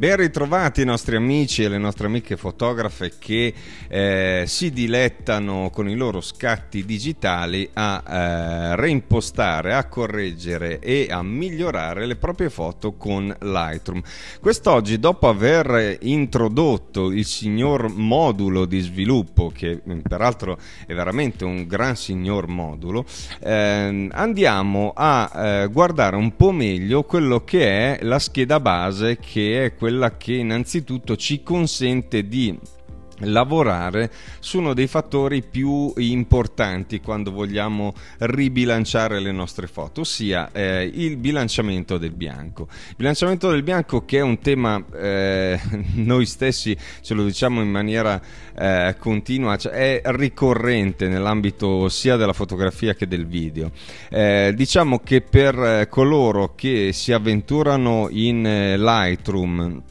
Ben ritrovati i nostri amici e le nostre amiche fotografe che eh, si dilettano con i loro scatti digitali a eh, reimpostare, a correggere e a migliorare le proprie foto con Lightroom. Quest'oggi, dopo aver introdotto il signor modulo di sviluppo, che mm, peraltro è veramente un gran signor modulo, eh, andiamo a eh, guardare un po' meglio quello che è la scheda base che è quella quella che innanzitutto ci consente di lavorare su uno dei fattori più importanti quando vogliamo ribilanciare le nostre foto, ossia eh, il bilanciamento del bianco. Il bilanciamento del bianco che è un tema, eh, noi stessi ce lo diciamo in maniera eh, continua, cioè è ricorrente nell'ambito sia della fotografia che del video. Eh, diciamo che per eh, coloro che si avventurano in eh, Lightroom,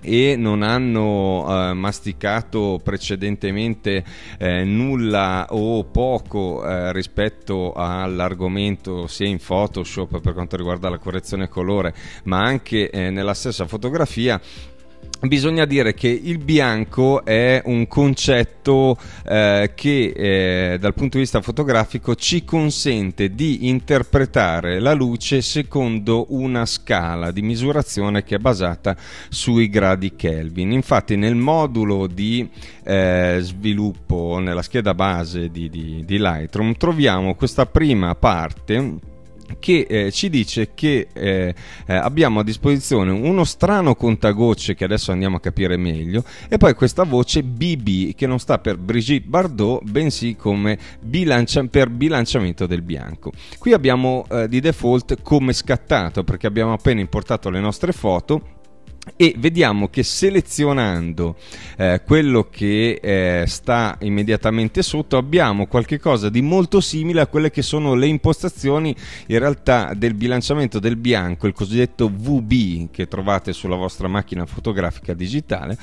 e non hanno eh, masticato precedentemente eh, nulla o poco eh, rispetto all'argomento sia in Photoshop per quanto riguarda la correzione colore ma anche eh, nella stessa fotografia Bisogna dire che il bianco è un concetto eh, che eh, dal punto di vista fotografico ci consente di interpretare la luce secondo una scala di misurazione che è basata sui gradi Kelvin. Infatti nel modulo di eh, sviluppo, nella scheda base di, di, di Lightroom, troviamo questa prima parte che eh, ci dice che eh, eh abbiamo a disposizione uno strano contagocce che adesso andiamo a capire meglio e poi questa voce BB che non sta per Brigitte Bardot bensì come bilancia, per bilanciamento del bianco. Qui abbiamo eh, di default come scattato perché abbiamo appena importato le nostre foto e vediamo che selezionando eh, quello che eh, sta immediatamente sotto abbiamo qualcosa di molto simile a quelle che sono le impostazioni in realtà del bilanciamento del bianco il cosiddetto VB che trovate sulla vostra macchina fotografica digitale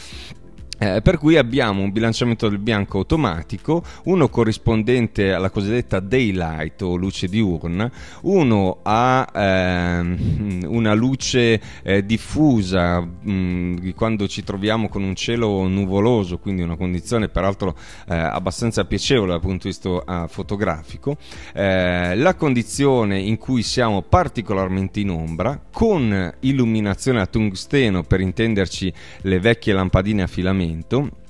eh, per cui abbiamo un bilanciamento del bianco automatico, uno corrispondente alla cosiddetta daylight o luce diurna, uno a ehm, una luce eh, diffusa mh, mm, quando ci troviamo con un cielo nuvoloso, quindi una condizione peraltro eh, abbastanza piacevole dal punto di vista eh, fotografico, eh, la condizione in cui siamo particolarmente in ombra, con illuminazione a tungsteno per intenderci le vecchie lampadine a filamento, momento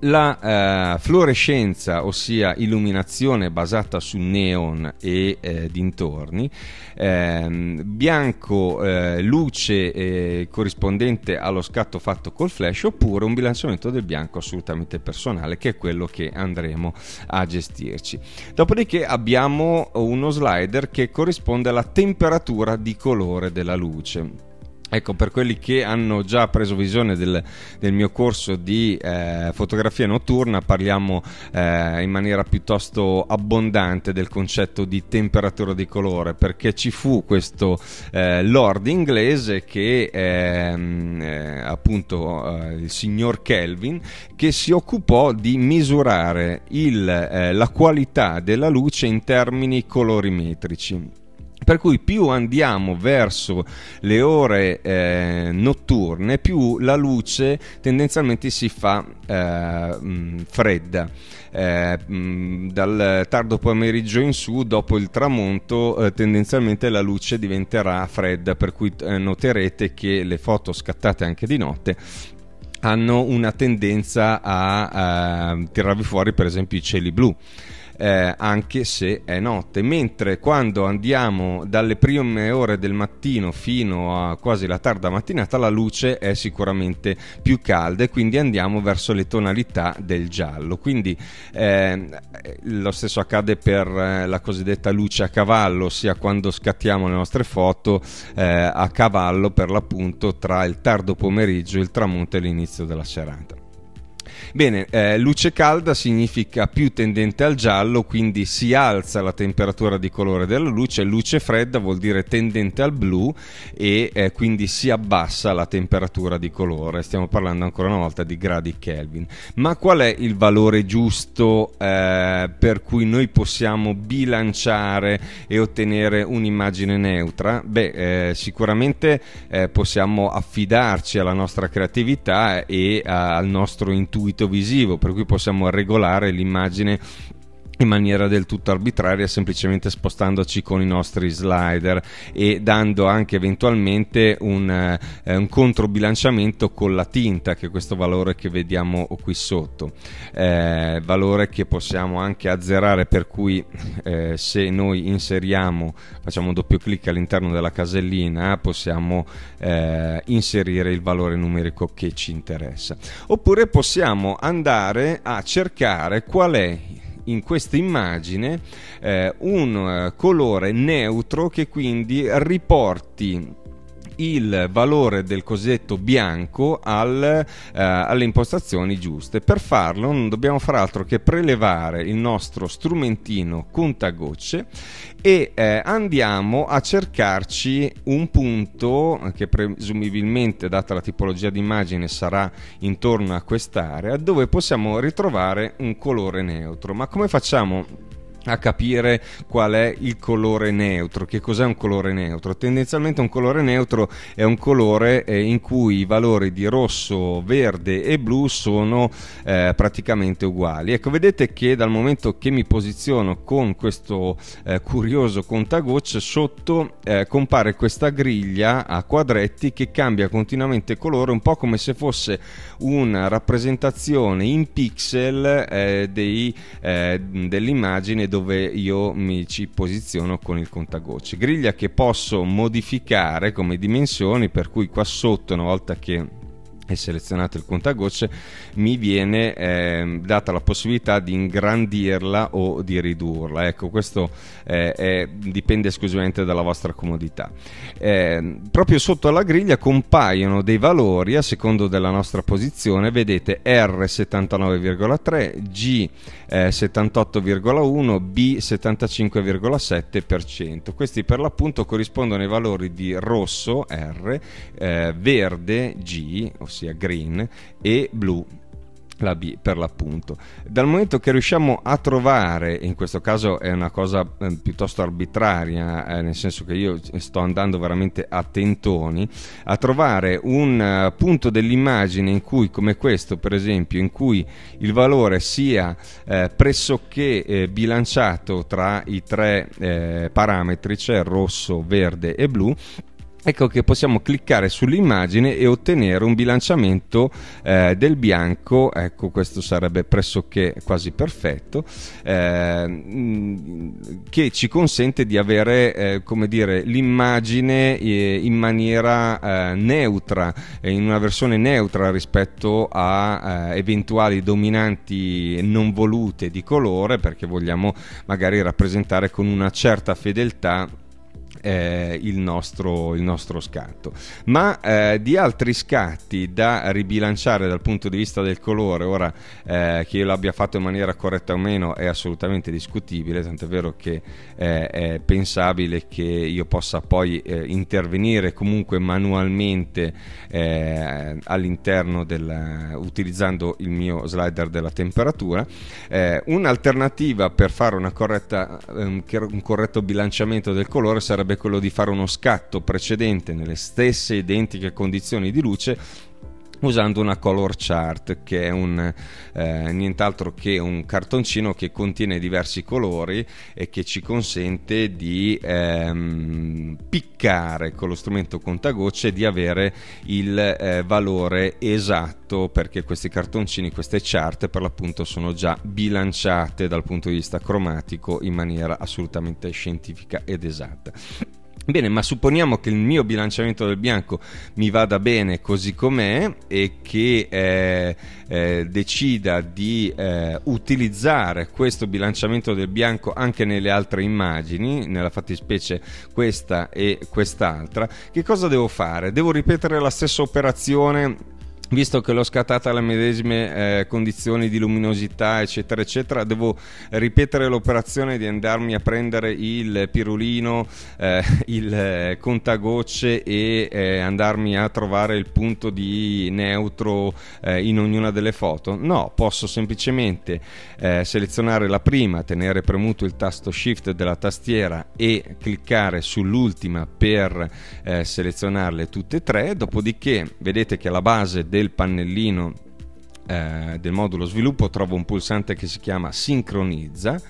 la eh, fluorescenza, ossia illuminazione basata su neon e eh, dintorni, ehm, bianco, eh, luce eh, corrispondente allo scatto fatto col flash, oppure un bilanciamento del bianco assolutamente personale, che è quello che andremo a gestirci. Dopodiché abbiamo uno slider che corrisponde alla temperatura di colore della luce Ecco, per quelli che hanno già preso visione del, del mio corso di eh, fotografia notturna, parliamo eh, in maniera piuttosto abbondante del concetto di temperatura di colore, perché ci fu questo eh, lord inglese che ehm, eh, appunto eh, il signor Kelvin che si occupò di misurare il, eh, la qualità della luce in termini colorimetrici per cui più andiamo verso le ore eh, notturne, più la luce tendenzialmente si fa eh, mm, fredda. Eh, mm, dal tardo pomeriggio in su, dopo il tramonto, eh, tendenzialmente la luce diventerà fredda, per cui eh, noterete che le foto scattate anche di notte hanno una tendenza a, a eh, tirarvi fuori per esempio i cieli blu eh, anche se è notte. Mentre quando andiamo dalle prime ore del mattino fino a quasi la tarda mattinata la luce è sicuramente più calda e quindi andiamo verso le tonalità del giallo. Quindi eh, lo stesso accade per eh, la cosiddetta luce a cavallo, ossia quando scattiamo le nostre foto eh, a cavallo per l'appunto tra il tardo pomeriggio, il tramonto e l'inizio della serata. Bene, eh, luce calda significa più tendente al giallo, quindi si alza la temperatura di colore della luce, luce fredda vuol dire tendente al blu e eh, quindi si abbassa la temperatura di colore, stiamo parlando ancora una volta di gradi Kelvin. Ma qual è il valore giusto eh, per cui noi possiamo bilanciare e ottenere un'immagine neutra? Beh, eh, sicuramente eh, possiamo affidarci alla nostra creatività e eh, al nostro intuito intuito visivo, per cui possiamo regolare l'immagine in maniera del tutto arbitraria semplicemente spostandoci con i nostri slider e dando anche eventualmente un, eh, un controbilanciamento con la tinta che è questo valore che vediamo qui sotto eh, valore che possiamo anche azzerare per cui eh, se noi inseriamo facciamo un doppio clic all'interno della casellina possiamo eh, inserire il valore numerico che ci interessa oppure possiamo andare a cercare qual è in questa immagine eh, un eh, colore neutro che quindi riporti il valore del cosetto bianco al, eh, alle impostazioni giuste. Per farlo non dobbiamo fare altro che prelevare il nostro strumentino contagocce e eh, andiamo a cercarci un punto che presumibilmente, data la tipologia di immagine, sarà intorno a quest'area dove possiamo ritrovare un colore neutro. Ma come facciamo? a capire qual è il colore neutro. Che cos'è un colore neutro? Tendenzialmente un colore neutro è un colore eh, in cui i valori di rosso, verde e blu sono eh, praticamente uguali. Ecco, vedete che dal momento che mi posiziono con questo eh, curioso contagocce sotto eh, compare questa griglia a quadretti che cambia continuamente colore, un po' come se fosse una rappresentazione in pixel eh, dei, eh, dell'immagine dove io mi ci posiziono con il contagocce griglia che posso modificare come dimensioni per cui qua sotto una volta che e selezionato il contagocce mi viene eh, data la possibilità di ingrandirla o di ridurla ecco questo eh, è, dipende esclusivamente dalla vostra comodità eh, proprio sotto alla griglia compaiono dei valori a secondo della nostra posizione vedete R79,3 G78,1 B75,7% questi per l'appunto corrispondono ai valori di rosso R eh, verde G ossia ossia green, e blu, la B per l'appunto. Dal momento che riusciamo a trovare, in questo caso è una cosa eh, piuttosto arbitraria, eh, nel senso che io sto andando veramente a tentoni, a trovare un uh, punto dell'immagine in cui, come questo per esempio, in cui il valore sia eh, pressoché eh, bilanciato tra i tre eh, parametri, cioè rosso, verde e blu, ecco che possiamo cliccare sull'immagine e ottenere un bilanciamento eh, del bianco ecco questo sarebbe pressoché quasi perfetto eh, che ci consente di avere eh, come dire l'immagine eh, in maniera eh, neutra eh, in una versione neutra rispetto a eventuali dominanti non volute di colore perché vogliamo magari rappresentare con una certa fedeltà eh, il, nostro, il, nostro, scatto. Ma eh, di altri scatti da ribilanciare dal punto di vista del colore, ora eh, che io l'abbia fatto in maniera corretta o meno è assolutamente discutibile, tant'è vero che eh, è pensabile che io possa poi eh, intervenire comunque manualmente eh, all'interno del, utilizzando il mio slider della temperatura. un'alternativa per fare corretta, ehm, un corretto bilanciamento del colore sarebbe sarebbe quello di fare uno scatto precedente nelle stesse identiche condizioni di luce usando una color chart che è un, eh, nient'altro che un cartoncino che contiene diversi colori e che ci consente di ehm, piccare con lo strumento contagocce di avere il eh, valore esatto perché questi cartoncini, queste chart per l'appunto sono già bilanciate dal punto di vista cromatico in maniera assolutamente scientifica ed esatta. Bene, ma supponiamo che il mio bilanciamento del bianco mi vada bene così com'è e che eh, eh, decida di eh, utilizzare questo bilanciamento del bianco anche nelle altre immagini, nella fattispecie questa e quest'altra, che cosa devo fare? Devo ripetere la stessa operazione visto che l'ho scattata alle medesime eh, condizioni di luminosità eccetera eccetera devo ripetere l'operazione di andarmi a prendere il pirulino eh, il eh, contagocce e eh, andarmi a trovare il punto di neutro eh, in ognuna delle foto no posso semplicemente eh, selezionare la prima tenere premuto il tasto shift della tastiera e cliccare sull'ultima per selezionarle tutte e tre dopodiché vedete che alla base del del pannellino eh, del modulo sviluppo trovo un pulsante che si chiama sincronizza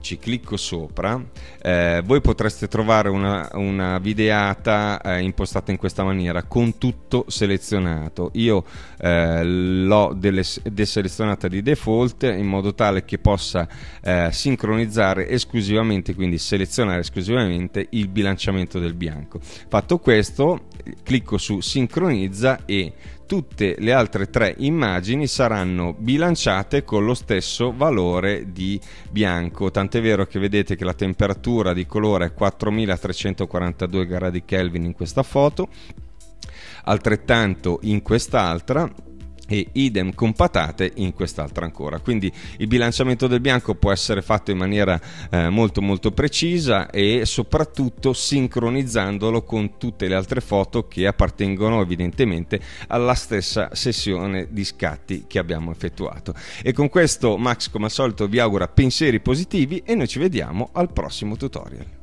ci clicco sopra, eh, voi potreste trovare una, una videata eh, impostata in questa maniera con tutto selezionato. Io eh, l'ho deselezionata di default in modo tale che possa eh, sincronizzare esclusivamente, quindi selezionare esclusivamente il bilanciamento del bianco. Fatto questo, clicco su sincronizza e tutte le altre tre immagini saranno bilanciate con lo stesso valore di bianco tant'è vero che vedete che la temperatura di colore è 4342 gradi Kelvin in questa foto altrettanto in quest'altra e idem con patate in quest'altra ancora quindi il bilanciamento del bianco può essere fatto in maniera eh, molto molto precisa e soprattutto sincronizzandolo con tutte le altre foto che appartengono evidentemente alla stessa sessione di scatti che abbiamo effettuato e con questo Max come al solito vi augura pensieri positivi e noi ci vediamo al prossimo tutorial